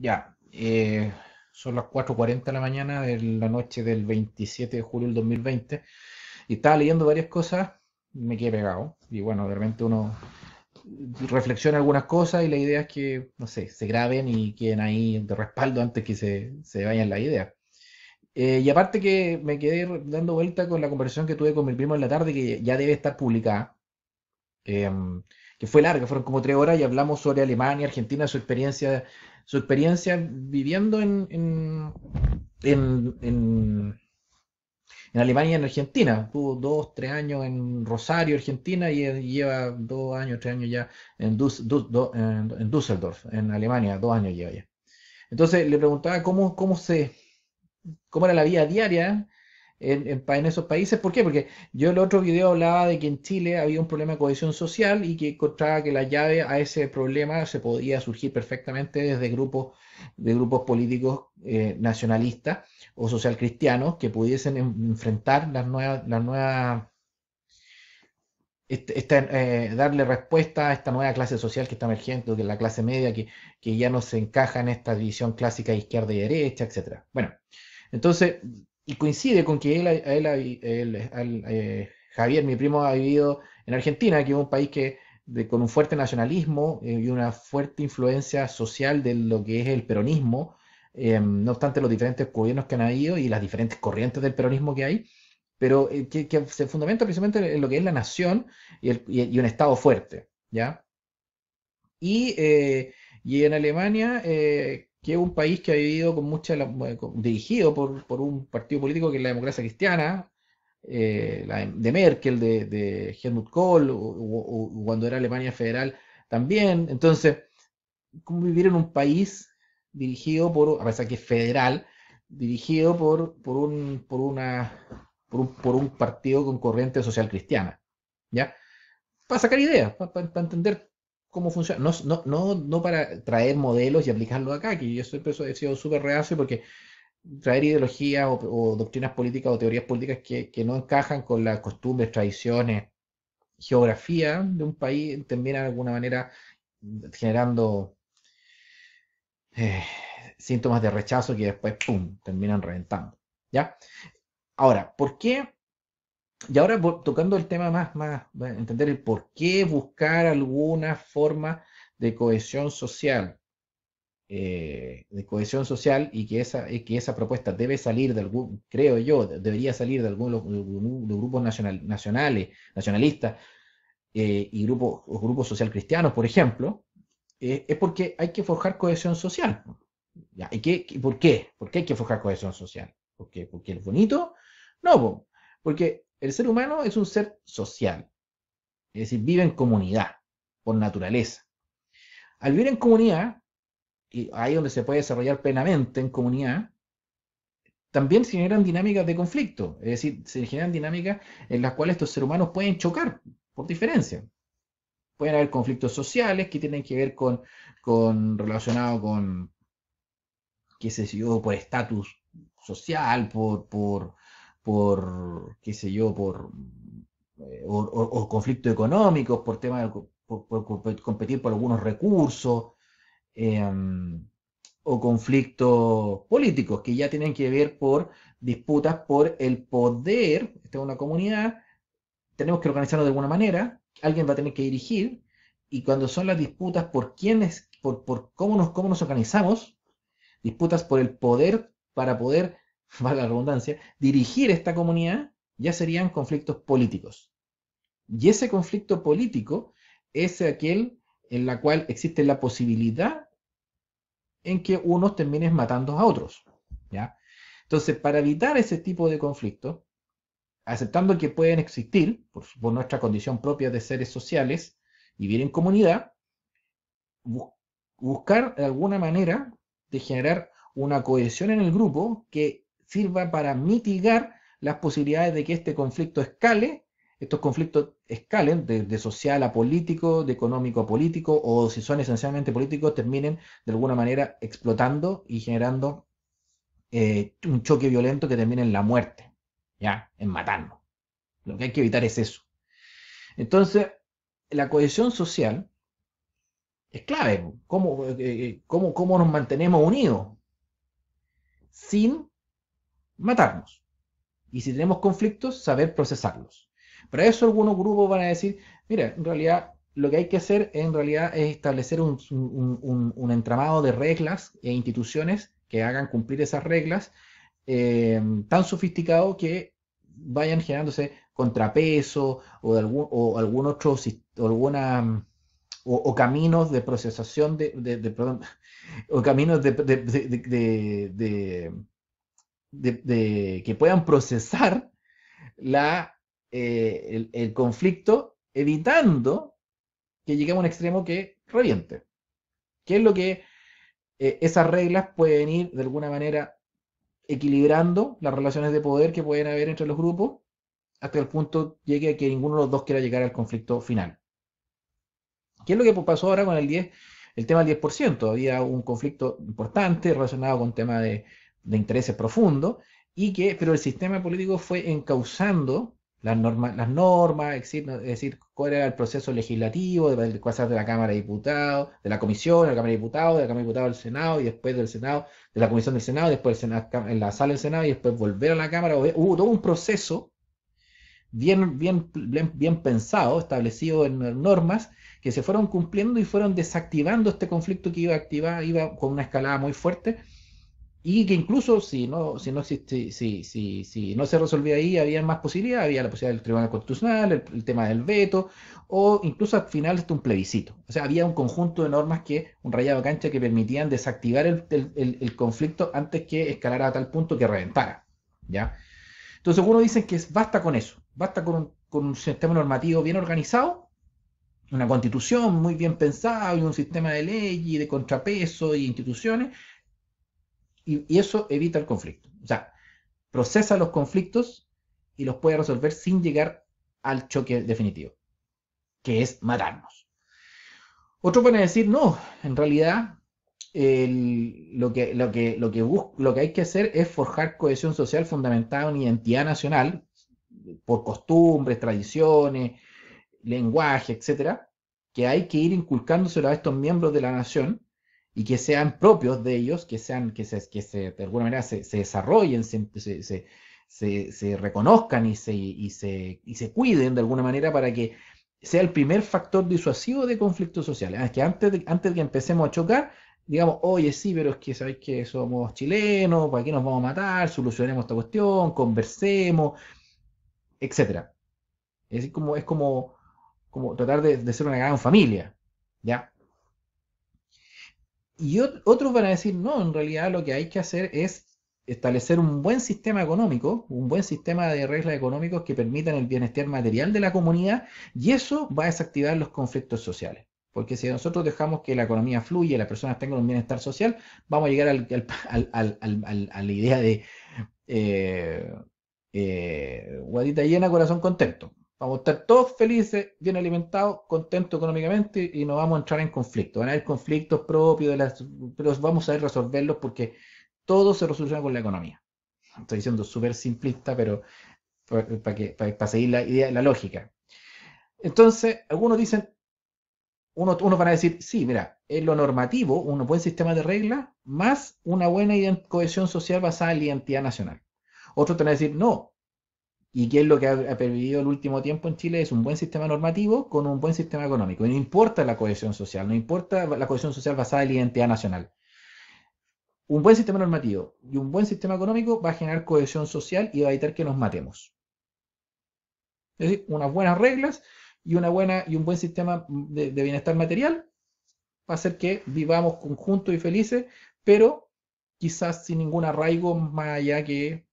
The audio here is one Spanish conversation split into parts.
Ya, eh, son las 4.40 de la mañana de la noche del 27 de julio del 2020 y estaba leyendo varias cosas, me quedé pegado y bueno, de repente uno reflexiona algunas cosas y la idea es que, no sé, se graben y queden ahí de respaldo antes que se, se vayan las ideas. Eh, y aparte que me quedé dando vuelta con la conversación que tuve con mi primo en la tarde, que ya debe estar publicada, em, que fue larga, fueron como tres horas y hablamos sobre Alemania, Argentina, su experiencia su experiencia viviendo en, en, en, Alemania y en Argentina. Tuvo dos, tres años en Rosario, Argentina, y eh, lleva dos años, tres años ya en, eh, en, Düsseldorf, en Alemania, dos años lleva ya. Entonces le preguntaba cómo, cómo, se, cómo era la vida diaria en, esos países. ¿Por qué? Porque yo el otro video hablaba de que en Chile había un problema de cohesión social y que encontraba que la llave a ese problema se podía surgir perfectamente desde grupos, de grupos políticos eh, nacionalistas o socialcristianos que pudiesen enfrentar las nuevas, las nuevas este, eh, darle respuesta a esta nueva clase social que está emergiendo, que es la clase media, que, que ya no se encaja en esta división clásica izquierda y derecha, etc. Bueno, entonces, y coincide con que él, eh, Javier, mi primo, ha vivido en Argentina, que es un país que con un fuerte nacionalismo eh, y una fuerte influencia social de lo que es el peronismo, em, no obstante los diferentes gobiernos que han habido y las diferentes corrientes del peronismo que hay, pero eh, que, se fundamenta precisamente en lo que es la nación y, un Estado fuerte, ¿ya? Y, y en Alemania que es un país que ha vivido con mucha, dirigido por, por, un partido político que es la democracia cristiana, eh, de Merkel, de, de Helmut Kohl, o, cuando era Alemania federal también. Entonces, ¿cómo vivir en un país dirigido por, a pesar que es federal, dirigido por, por, un, por, una, por, un, partido con corriente social cristiana? ¿Ya? Para sacar ideas, para, para entender cómo funciona. No, para traer modelos y aplicarlos acá, que yo siempre he sido súper reacio porque traer ideologías o, doctrinas políticas o teorías políticas que, no encajan con las costumbres, tradiciones, geografía de un país, también de alguna manera generando eh, síntomas de rechazo que después, ¡pum!, terminan reventando. ¿Ya? Ahora, ¿por qué y ahora tocando el tema más, más, entender el por qué buscar alguna forma de cohesión social, eh, de cohesión social y que esa, que esa propuesta debe salir de algún, creo yo, debería salir de algunos grupos nacional, nacionales, nacionalistas eh, y grupos, grupos social cristianos, por ejemplo, eh, es porque hay que forjar cohesión social. ¿y qué, ¿Por qué? ¿Por qué hay que forjar cohesión social? ¿Por qué? ¿Porque es bonito? No, porque el ser humano es un ser social, es decir, vive en comunidad, por naturaleza. Al vivir en comunidad, y ahí donde se puede desarrollar plenamente en comunidad, también se generan dinámicas de conflicto, es decir, se generan dinámicas en las cuales estos seres humanos pueden chocar por diferencia. Pueden haber conflictos sociales que tienen que ver con, con relacionado con, qué sé yo, por estatus social, por, por, qué sé yo, por eh, o, o, conflictos económicos, por temas por, competir por algunos recursos, em, o conflictos políticos que ya tienen que ver por disputas por el poder, esta es una comunidad, tenemos que organizarnos de alguna manera, alguien va a tener que dirigir, y cuando son las disputas por quiénes, por, por cómo, nos, cómo nos organizamos, disputas por el poder para poder la redundancia, dirigir esta comunidad, ya serían conflictos políticos. Y ese conflicto político es aquel en la cual existe la posibilidad en que unos terminen matando a otros. ¿ya? Entonces, para evitar ese tipo de conflicto, aceptando que pueden existir por, nuestra condición propia de seres sociales, vivir en comunidad, buscar alguna manera de generar una cohesión en el grupo que sirva para mitigar las posibilidades de que este conflicto escale, estos conflictos escalen de, social a político, de económico a político, o si son esencialmente políticos, terminen de alguna manera explotando y generando eh, un choque violento que termine en la muerte, ¿ya? En matarnos. Lo que hay que evitar es eso. Entonces, la cohesión social es clave. ¿Cómo, eh, eh, cómo, cómo nos mantenemos unidos? Sin matarnos. Y si tenemos conflictos, saber procesarlos. Para eso algunos grupos van a decir, mira, en realidad lo que hay que hacer en realidad es establecer un, entramado de reglas e instituciones que hagan cumplir esas reglas eh, tan sofisticado que vayan generándose contrapeso o, de algún, o algún otro alguna o, caminos de procesación de, perdón, o caminos de de, que puedan procesar la, eh, el, conflicto, evitando que lleguemos a un extremo que reviente. qué es lo que eh, esas reglas pueden ir de alguna manera equilibrando las relaciones de poder que pueden haber entre los grupos hasta el punto llegue a que ninguno de los dos quiera llegar al conflicto final. ¿Qué es lo que pasó ahora con el El tema del 10%. Había un conflicto importante relacionado con tema de de intereses profundos, y que, pero el sistema político fue encauzando las normas, las normas es, decir, cuál era el proceso legislativo, de la Cámara de Diputados, de la Comisión, de la Cámara de Diputados, de la Cámara de Diputados al Senado, y después del Senado, de la Comisión del Senado, después en la sala del Senado, y después volver a la Cámara. Hubo todo un proceso bien, bien, bien, pensado, establecido en normas, que se fueron cumpliendo y fueron desactivando este conflicto que iba a activar, iba con una escalada muy fuerte y que incluso si no, si no, existe si, si, no se resolvía ahí, había más posibilidades, había la posibilidad del Tribunal Constitucional, el, tema del veto, o incluso al final hasta un plebiscito. O sea, había un conjunto de normas que, un rayado cancha que permitían desactivar el, conflicto antes que escalara a tal punto que reventara. ¿ya? Entonces algunos dicen que basta con eso, basta con un, con un sistema normativo bien organizado, una constitución muy bien pensada y un sistema de ley y de contrapeso y instituciones y, eso evita el conflicto. O sea, procesa los conflictos y los puede resolver sin llegar al choque definitivo, que es matarnos. Otro puede decir, no, en realidad lo, que, lo, que, lo, que lo que hay que hacer es forjar cohesión social fundamentada en identidad nacional, por costumbres, tradiciones, lenguaje, etcétera, que hay que ir inculcándoselo a estos miembros de la nación y que sean propios de ellos, que sean, que se, que se de alguna manera se, desarrollen, se, reconozcan y se, se, cuiden de alguna manera para que sea el primer factor disuasivo de conflictos sociales. Es que antes de, antes que empecemos a chocar, digamos, oye, sí, pero es que sabéis que somos chilenos, ¿para qué nos vamos a matar? Solucionemos esta cuestión, conversemos, etc. Es como, es como, como tratar de, de ser una gran familia, ¿ya? Y otros van a decir, no, en realidad lo que hay que hacer es establecer un buen sistema económico, un buen sistema de reglas económicos que permitan el bienestar material de la comunidad y eso va a desactivar los conflictos sociales. Porque si nosotros dejamos que la economía fluya, las personas tengan un bienestar social, vamos a llegar al, a la idea de eh, eh, guadita llena, corazón contento. Vamos a estar todos felices, bien alimentados, contentos económicamente y no vamos a entrar en conflicto. Van a haber conflictos propios, pero vamos a ir resolverlos porque todo se resuelve con la economía. Estoy diciendo súper simplista, pero para, para, seguir la idea, la lógica. Entonces, algunos dicen, unos, van a decir, sí, mira, es lo normativo, un buen sistema de reglas, más una buena cohesión social basada en la identidad nacional. Otros van a decir, no, ¿Y qué es lo que ha, pervivido el último tiempo en Chile? Es un buen sistema normativo con un buen sistema económico. Y no importa la cohesión social, no importa la cohesión social basada en la identidad nacional. Un buen sistema normativo y un buen sistema económico va a generar cohesión social y va a evitar que nos matemos. Es decir, unas buenas reglas y, una buena, y un buen sistema de, de bienestar material va a hacer que vivamos conjuntos y felices, pero quizás sin ningún arraigo más allá que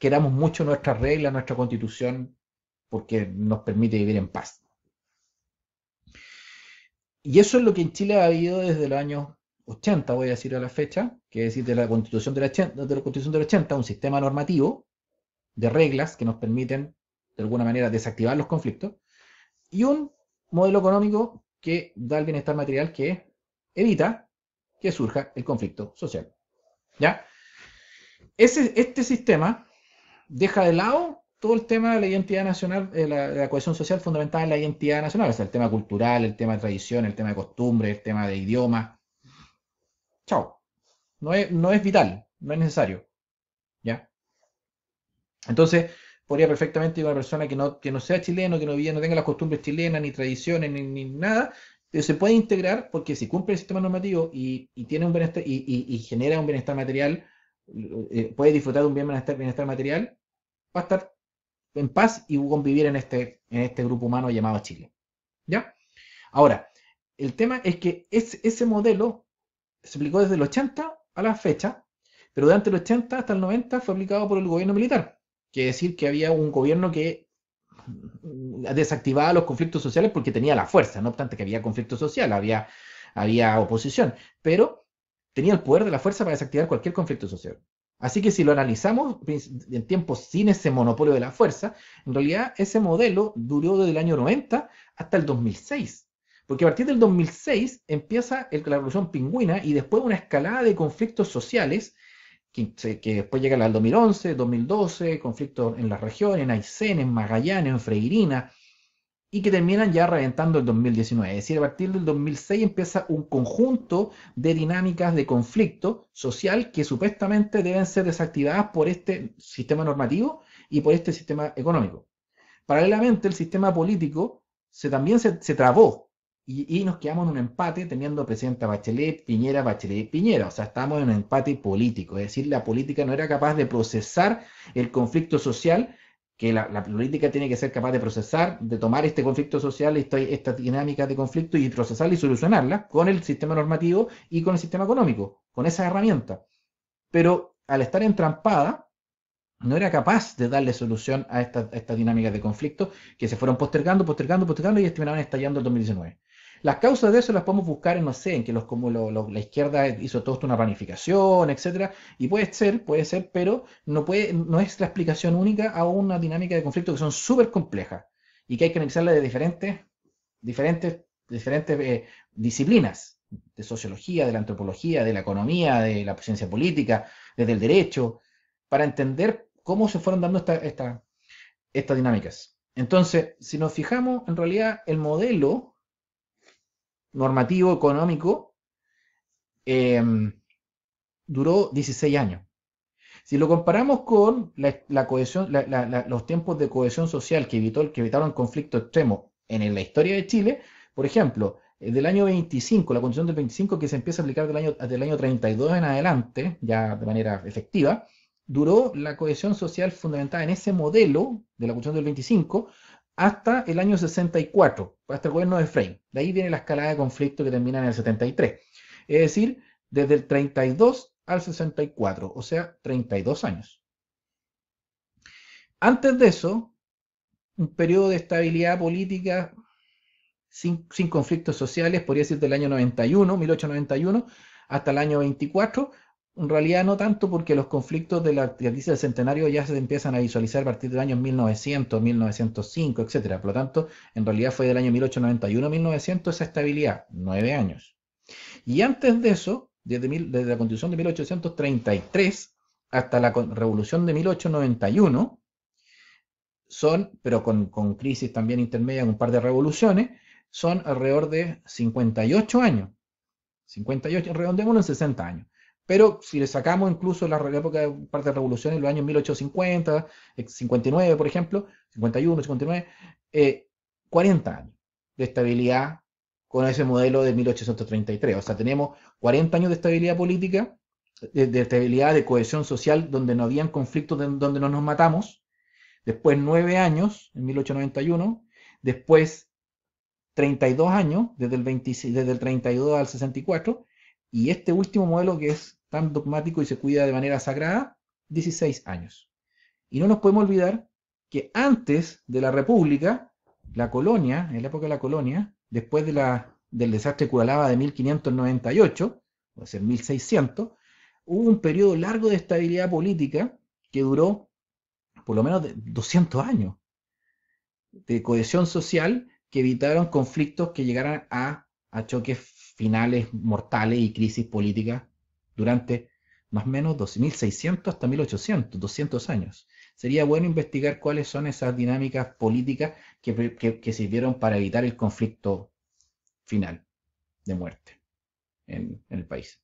queramos mucho nuestras reglas, nuestra constitución, porque nos permite vivir en paz. Y eso es lo que en Chile ha habido desde el año 80, voy a decir a la fecha, que es decir, de la constitución del 80, de la constitución del 80 un sistema normativo de reglas que nos permiten, de alguna manera, desactivar los conflictos, y un modelo económico que da el bienestar material que evita que surja el conflicto social. ¿Ya? este sistema deja de lado todo el tema de la identidad nacional, eh, la, cohesión social fundamental en la identidad nacional, o sea, el tema cultural, el tema de tradición, el tema de costumbre, el tema de idioma. Chao. No es, no es vital, no es necesario. ¿Ya? Entonces, podría perfectamente una persona que no, que no sea chileno, que no, no tenga las costumbres chilenas, ni tradiciones, ni, nada, pero se puede integrar porque si cumple el sistema normativo y, tiene un bienestar, y, genera un bienestar material, eh, puede disfrutar de un bienestar material, va a estar en paz y convivir en este, en este grupo humano llamado Chile. ¿Ya? Ahora, el tema es que ese modelo se aplicó desde el 80 a la fecha, pero durante el 80 hasta el 90 fue aplicado por el gobierno militar. Quiere decir que había un gobierno que desactivaba los conflictos sociales porque tenía la fuerza, no obstante que había conflicto social, había, había oposición, pero tenía el poder de la fuerza para desactivar cualquier conflicto social. Así que si lo analizamos en tiempos sin ese monopolio de la fuerza, en realidad ese modelo duró desde el año 90 hasta el 2006. Porque a partir del 2006 empieza la revolución pingüina y después una escalada de conflictos sociales que, que después llega al 2011, 2012, conflictos en las regiones, en Aysén, en Magallanes, en Freirina, y que terminan ya reventando el 2019. Es decir, a partir del 2006 empieza un conjunto de dinámicas de conflicto social que supuestamente deben ser desactivadas por este sistema normativo y por este sistema económico. Paralelamente, el sistema político se, también se, trabó y, nos quedamos en un empate teniendo presidenta Bachelet, Piñera, Bachelet, Piñera. O sea, estamos en un empate político. Es decir, la política no era capaz de procesar el conflicto social que la, política tiene que ser capaz de procesar, de tomar este conflicto social, estas esta dinámica de conflicto y procesarla y solucionarla con el sistema normativo y con el sistema económico, con esa herramientas. Pero al estar entrampada, no era capaz de darle solución a estas esta dinámicas de conflicto que se fueron postergando, postergando, postergando y terminaron estallando el 2019. Las causas de eso las podemos buscar en, no sé, en que los, como la izquierda hizo todo esto una planificación, etcétera, y puede ser, puede ser, pero no, puede, no es la explicación única a una dinámica de conflicto que son súper complejas y que hay que analizarla de diferentes, diferentes, diferentes eh, disciplinas, de sociología, de la antropología, de la economía, de la ciencia política, desde el derecho, para entender cómo se fueron dando estas dinámicas. Entonces, si nos fijamos, en realidad el modelo normativo, económico, em, duró 16 años. Si lo comparamos con la, cohesión, los tiempos de cohesión social que, que evitaron conflicto extremo en la historia de Chile, por ejemplo, eh, del año 25, la Constitución del 25 que se empieza a aplicar del año, del año 32 en adelante, ya de manera efectiva, duró la cohesión social fundamentada en ese modelo de la Constitución del 25 hasta el año 64, hasta el gobierno de Frame. De ahí viene la escalada de conflicto que termina en el 73. Es decir, desde el 32 al 64, o sea, 32 años. Antes de eso, un periodo de estabilidad política sin, sin conflictos sociales, podría decir del año 91, 1891, hasta el año 24, en realidad no tanto porque los conflictos de la crisis del centenario ya se empiezan a visualizar a partir del año 1900, 1905, etcétera. Por lo tanto, en realidad fue del año 1891 1900 esa estabilidad, nueve años. Y antes de eso, desde, la constitución de 1833 hasta la revolución de 1891, son, pero con, crisis también intermedia, un par de revoluciones, son alrededor de 58 años. 58, redondémoslo en 60 años. Pero si le sacamos incluso la, época de parte de la revolución, en los años 1850, 59, eh, por ejemplo, 51, 59, 40 años de estabilidad con ese modelo de 1833. O sea, tenemos 40 años de estabilidad política, de, estabilidad, de cohesión social, donde no habían conflictos, donde no nos matamos. Después 9 años, en 1891. Después 32 años, desde el, 26, desde el 32 al 64. Y este último modelo que es tan dogmático y se cuida de manera sagrada? 16 años. Y no nos podemos olvidar que antes de la República, la colonia, en la época de la colonia, después de la, del desastre de Curalaba de 1598, o sea, 1600, hubo un periodo largo de estabilidad política que duró por lo menos 200 años de cohesión social que evitaron conflictos que llegaran a, a choques finales mortales y crisis políticas durante más o menos seiscientos hasta 1.800, 200 años. Sería bueno investigar cuáles son esas dinámicas políticas que, sirvieron para evitar el conflicto final de muerte en el país.